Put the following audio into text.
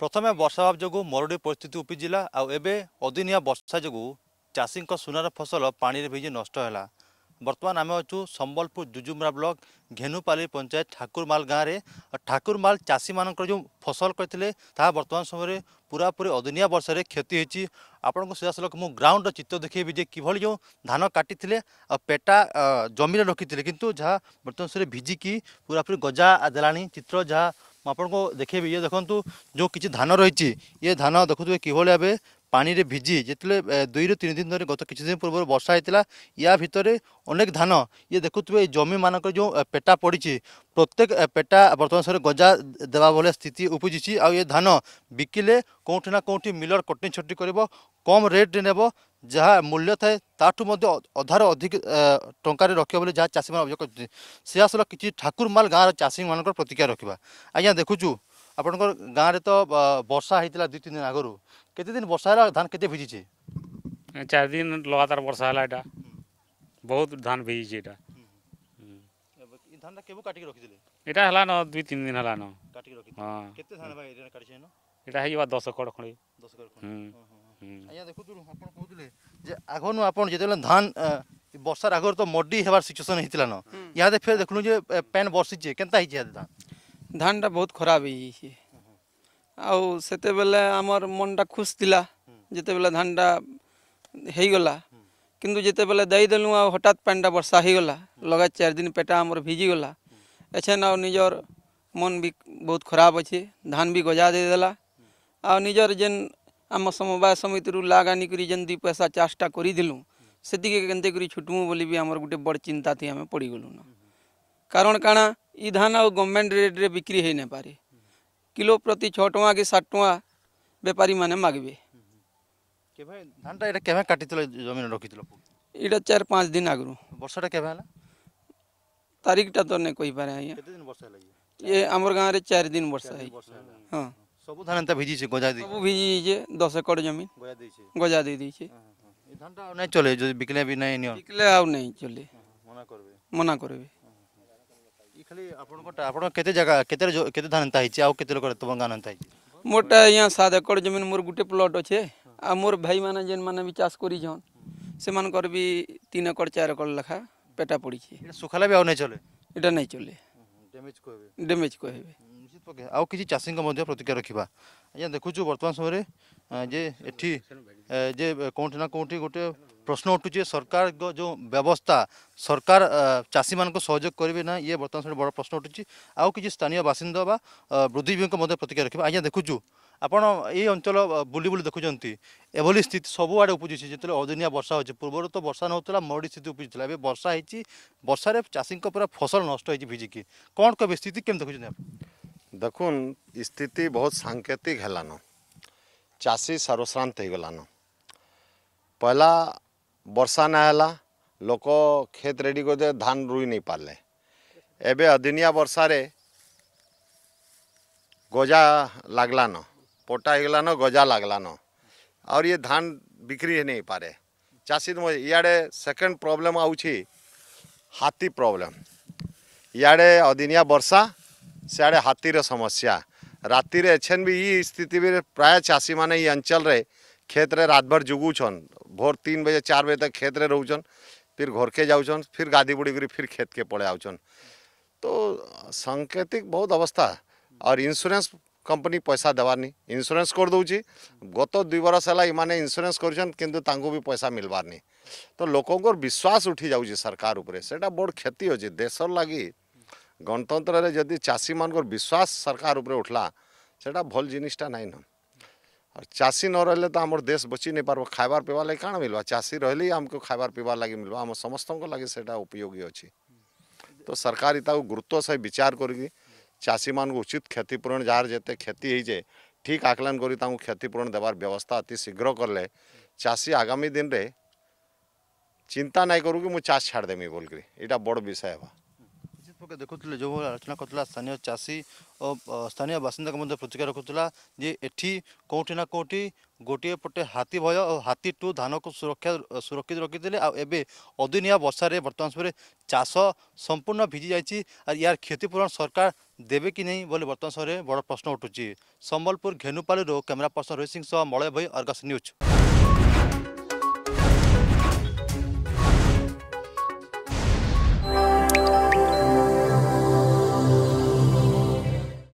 ପ୍ରଥମେ ବର୍ଷା ଅଭାବ ଯୋଗୁଁ ମରୁଡ଼ି ପରିସ୍ଥିତି ଉପୁଜିଲା ଆଉ ଏବେ ଅଦିନିଆ ବର୍ଷା ଯୋଗୁଁ ଚାଷୀଙ୍କ ସୁନାର ଫସଲ ପାଣିରେ ଭିଜି ନଷ୍ଟ ହେଲା ବର୍ତ୍ତମାନ ଆମେ ଅଛୁ ସମ୍ବଲପୁର ଜୁଜୁମରା ବ୍ଲକ ଘେନୁପାଲି ପଞ୍ଚାୟତ ଠାକୁରମାଲ ଗାଁରେ ଠାକୁରମାଲ ଚାଷୀମାନଙ୍କର ଯେଉଁ ଫସଲ କରିଥିଲେ ତାହା ବର୍ତ୍ତମାନ ସମୟରେ ପୁରାପୁରି ଅଦିନିଆ ବର୍ଷାରେ କ୍ଷତି ହୋଇଛି ଆପଣଙ୍କୁ ସିଧାସଳଖ ମୁଁ ଗ୍ରାଉଣ୍ଡର ଚିତ୍ର ଦେଖେଇବି ଯେ କିଭଳି ଯେଉଁ ଧାନ କାଟିଥିଲେ ଆଉ ପେଟା ଜମିରେ ରଖିଥିଲେ କିନ୍ତୁ ଯାହା ବର୍ତ୍ତମାନ ସମୟରେ ଭିଜିକି ପୁରାପୁରି ଗଜା ଦେଲାଣି ଚିତ୍ର ଯାହା ମୁଁ ଆପଣଙ୍କୁ ଦେଖେଇବି ଇଏ ଦେଖନ୍ତୁ ଯେଉଁ କିଛି ଧାନ ରହିଛି ଇଏ ଧାନ ଦେଖୁଥିବେ କିଭଳି ଭାବେ ପାଣିରେ ଭିଜି ଯେତେବେଳେ ଦୁଇରୁ ତିନି ଦିନ ଧରି ଗତ କିଛି ଦିନ ପୂର୍ବରୁ ବର୍ଷା ହେଇଥିଲା ୟା ଭିତରେ ଅନେକ ଧାନ ଇଏ ଦେଖୁଥିବେ ଏଇ ଜମିମାନଙ୍କରେ ଯେଉଁ ପେଟା ପଡ଼ିଛି ପ୍ରତ୍ୟେକ ପେଟା ବର୍ତ୍ତମାନ ସମୟରେ ଗଜା ଦେବା ଭଳିଆ ସ୍ଥିତି ଉପୁଜିଛି ଆଉ ଏ ଧାନ ବିକିଲେ କେଉଁଠି ନା କେଉଁଠି ମିଲର କଟନି ଛଟି କରିବ କମ୍ ରେଟ୍ରେ ନେବ ଯାହା ମୂଲ୍ୟ ଥାଏ ତାଠୁ ମଧ୍ୟ ଅଧାରୁ ଅଧିକ ଟଙ୍କାରେ ରଖିବ ବୋଲି ଯାହା ଚାଷୀମାନେ ଅଭିଯୋଗ କରୁଛନ୍ତି ସେ ଆସିଲା କିଛି ଠାକୁରମାଲ ଗାଁର ଚାଷୀମାନଙ୍କର ପ୍ରତିକ୍ରିୟା ରଖିବା ଆଜ୍ଞା ଦେଖୁଛୁ ଆପଣଙ୍କର ଗାଁରେ ତ ବର୍ଷା ହେଇଥିଲା ଦୁଇ ତିନି ଦିନ ଆଗରୁ କେତେ ଦିନ ବର୍ଷା ହେଲା ଧାନ କେତେ ଭିଜିଛି ଚାରି ଦିନ ଲଗାତାର ବର୍ଷା ହେଲା ଏଇଟା ବହୁତ ଧାନ ଭିଜିଛି ଏଇଟା ଧାନଟା କେବେ କାଟିକି ରଖିଥିଲେ ଏଇଟା ହେଲା ନ ଦୁଇ ତିନି ଦିନ ହେଲା ନ କାଟିକି ରଖିଥିଲେ କେତେ ଧାନ ଭାଇ ଏଇଟା କାଟିଛି ନ ଏଇଟା ହେଇଯିବା ଦଶ କଡ଼ ଖଣ୍ଡେ ଦଶ କଡ଼ ଖଣ୍ଡେ ଆଜ୍ଞା ଦେଖୁଥିଲୁ ଆପଣ କହୁଥିଲେ ଯେ ଆଗନୁ ଆପଣ ଯେତେବେଳେ ଧାନ ବର୍ଷାର ଆଗରୁ ତ ମଡି ହେବାର ସିଚୁଏସନ୍ ହେଇଥିଲା ନ ଇହାଦେ ଫେର ଦେଖିଲୁ ଯେ ପେନ୍ ବର୍ଷିଛେ କେନ୍ତା ହେଇଛି ଇହାଦେ ଧାନ ଧାନଟା ବହୁତ ଖରାପ ହେଇଯାଇଛି आत आम मनटा खुश था जिते बिल धान गला किंतु जिते बिल देदेलु आ हठात पानीटा बर्षा हो गला लगा चार दिन पेटा आम भिजिगला एछेन आ निजर मन भी बहुत खराब अच्छे धान भी गजा देदेला आ निजर जेन आम समवाय समिति लाग आनी कर दु पैसा चाषटा करदेलु से छुटमु बोली भी आम गोटे बड़ चिंता थी आम पड़गलुन कारण काण य धान आ गमेंट रेट्रे बिक्री हो पारे কিলো প্রতি ছ টঙ্কা কি সাত টঙ্কা বেপারী মানে মাগবে কেবে ধানটা এটা কেবে কাটিছিল জমি রখিছিল এটা চার পাঁচ দিন আগরু বর্ষাটা কেবে হলা তারিখটা তো নে কই পারে আইয়া কতদিন বর্ষা হলা ये आमर गाँव में चार दिन वर्षा है हाँ सब धान एंता भिजी छे गजा दे सब भिजी जे 10 एकड़ जमीन गजा दे छे गजा दे दी छे धानटा नै चले जो बिकले भी नै नियो बिकले आउ नै चले मना करबे मना करबे ଖାଲି ଆପଣଙ୍କ ଆପଣ କେତେ ଜାଗା କେତେ କେତେ ଧାନ ଏନ୍ତା ହେଇଛି ଆଉ କେତେ ଲୋକ ତୁମ ଗାଁ ଏନ୍ତା ହେଇଛି ମୋରଟା ଆଜ୍ଞା ସାତ ଏକର ଜମିନ ମୋର ଗୋଟେ ପ୍ଲଟ୍ ଅଛେ ଆଉ ମୋର ଭାଇମାନେ ଯେନ୍ମାନେ ବି ଚାଷ୍ କରିଛନ୍ ସେମାନଙ୍କର ବି ତିନି ଏକର ଚାରି ଏକର ଲେଖା ପେଟା ପଡ଼ିଛି ଶୁଖାଲେ ବି ଆଉ ନାଇଁ ଚଲେ ଏଇଟା ନାଇଁ ଚଲେ ଡ୍ୟାମେଜ୍ କହିବେ ଆଉ କିଛି ଚାଷୀଙ୍କ ମଧ୍ୟ ପ୍ରତିକ୍ରିୟା ରଖିବା ଆଜ୍ଞା ଦେଖୁଛୁ ବର୍ତ୍ତମାନ ସମୟରେ ଯେ ଏଠି ଯେ କେଉଁଠି ନା କେଉଁଠି ଗୋଟେ প্রশ্ন উঠুছে সরকার যে ব্যবস্থা সরকার চাষী মানুষ সহযোগ করবে না ইয়ে বর্তমান সময় বড় প্রশ্ন উঠুছে আউ কিছু স্থানীয় বাসিন্দা বা বুদ্ধিজীবীঙ্ মধ্যে প্রতিক্রিয়া রাখবে আজ্ঞা দেখুছু ଆପଣ ଏଇ ଅଞ୍ଚଳ ବୁଲି ବୁଲି ଦେଖୁଛନ୍ତି ଏଭଳି ସ୍ଥିତି ସବୁଆଡ଼େ ଉପୁଜିଛି ଯେତେବେଳେ ଅଦିନିଆ ବର୍ଷା ହେଉଛି ପୂର୍ବରୁ ତ ବର୍ଷା ନହେଉଥିଲା ମରୁଡ଼ି ସ୍ଥିତି ଉପୁଜିଥିଲା ଏବେ ବର୍ଷା ହେଇଛି ବର୍ଷାରେ ଚାଷୀଙ୍କ ପୁରା ଫସଲ ନଷ୍ଟ ହେଇଛି ଭିଜିକି କ'ଣ କହିବେ ସ୍ଥିତି କେମିତି ଦେଖୁଛନ୍ତି ଆପଣ ଦେଖୁନ୍ ସ୍ଥିତି ବହୁତ ସାଙ୍କେତିକ ହେଲାନ ଚାଷୀ ସର୍ବଶ୍ରାନ୍ତ ହେଇଗଲାନ ପହିଲା बर्षा ना हेला लोक खेत रेडी कर धान रुई नहीं पारे एवं अदिनिया बर्षार गजा लगलान पटा हो गलान गजा लगलान और ये धान बिक्री नहीं पारे चाषी मज इे सेकेंड प्रोब्लेम आउची हाथी प्रॉब्लम इड़े अदिनिया बर्षा सियाड़े हाथीर समस्या रातिर एछेन भी ये स्थिति भी प्राय चाषी मैंने ये अंचल रे खेत रे रात भर जुगुछन भोर तीन बजे चार बजे तक खेत रे रोचन फिर घर के जाऊन फिर गादी बुड़ी कर फिर खेत के पड़े आउन तो सांकेतिक बहुत अवस्था और इंश्योरेंस कंपनी पैसा देवानी इंश्योरेंस कर दूची गत दुई बरस है ये इन्सुरांस कर भी पैसा नहीं तो लोकों विश्वास उठी जाऊँ सरकार उपरे सेटा बड़ क्षति अच्छे देशर लगी गणतंत्र जदि चाषी मान विश्वास सरकार उपरे उठला सेटा भल जिनिसटा नाइन और चाषी न रहले तो आम देश बची नहीं पार्ब खाइबार पीबार लगे कण मिलवा चाषी रही आमको खाइबार पीबार लगे मिलवा आम समस्त लगे से उपयोगी अच्छी तो सरकार इतना गुरुत्व से विचार करके चाषी मान उचित क्षतिपूरण जार जिते क्षति हो ठीक आकलन कर क्षतिपूरण देवार व्यवस्था अति शीघ्र कले चाषी आगामी दिन में चिंता नहीं करू कि मुझे चाष छाड़देमी बोलकर यहाँ बड़ विषय है ଆପଣକେ ଦେଖୁଥିଲେ ଯେଉଁଭଳି ଆଲୋଚନା କରୁଥିଲା ସ୍ଥାନୀୟ ଚାଷୀ ଓ ସ୍ଥାନୀୟ ବାସିନ୍ଦାଙ୍କ ମଧ୍ୟ ପ୍ରତିକ୍ରିୟା ରଖୁଥିଲା ଯେ ଏଠି କେଉଁଠି ନା କେଉଁଠି ଗୋଟିଏ ପଟେ ହାତୀ ଭୟ ଓ ହାତୀଠୁ ଧାନକୁ ସୁରକ୍ଷା ସୁରକ୍ଷିତ ରଖିଥିଲେ ଆଉ ଏବେ ଅଦିନିଆ ବର୍ଷାରେ ବର୍ତ୍ତମାନ ସମୟରେ ଚାଷ ସମ୍ପୂର୍ଣ୍ଣ ଭିଜି ଯାଇଛି ଆଉ ଏହାର କ୍ଷତିପୂରଣ ସରକାର ଦେବେ କି ନାହିଁ ବୋଲି ବର୍ତ୍ତମାନ ସମୟରେ ବଡ଼ ପ୍ରଶ୍ନ ଉଠୁଛି ସମ୍ବଲପୁର ଘେନୁପାଲିରୁ କ୍ୟାମେରା ପର୍ସନ ରୋହିତ ସିଂ ସହ ମଳୟ ଭୋଇ ଅର୍ଗସ ନ୍ୟୁଜ୍